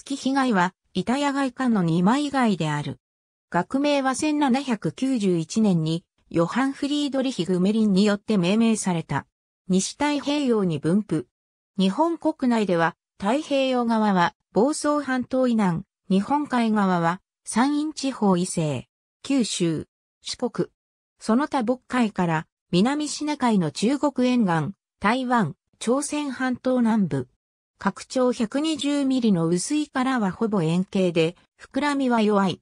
付き被害は、板屋外観の2枚以外である。学名は1791年に、ヨハン・フリードリヒ・グメリンによって命名された。西太平洋に分布。日本国内では、太平洋側は、房総半島以南、日本海側は、山陰地方以西、九州、四国。その他北海から、南シナ海の中国沿岸、台湾、朝鮮半島南部、拡張1 2 0ミリの薄い殻はほぼ円形で、膨らみは弱い。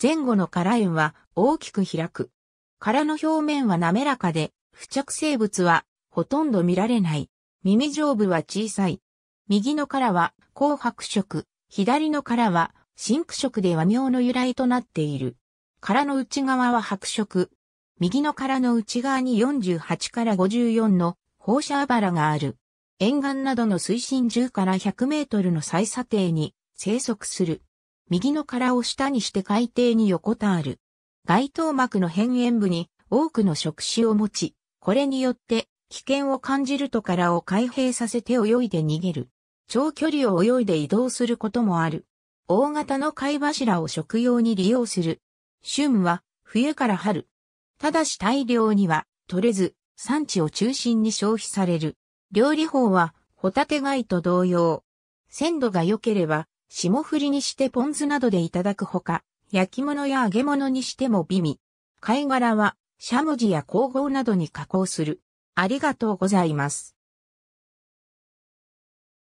前後の殻円は大きく開く。殻の表面は滑らかで、付着生物はほとんど見られない。耳上部は小さい。右の殻は紅白色、左の殻は深紅色で和名の由来となっている。殻の内側は白色。右の殻の内側に48から54の放射あばがある。沿岸などの水深10から100メートルの最査定に生息する。右の殻を下にして海底に横たわる。外頭膜の辺縁部に多くの触手を持ち、これによって危険を感じると殻を開閉させて泳いで逃げる。長距離を泳いで移動することもある。大型の貝柱を食用に利用する。旬は冬から春。ただし大量には取れず、産地を中心に消費される。料理法は、ホタテ貝と同様。鮮度が良ければ、霜降りにしてポン酢などでいただくほか、焼き物や揚げ物にしても美味。貝殻は、しゃもじや香合などに加工する。ありがとうございます。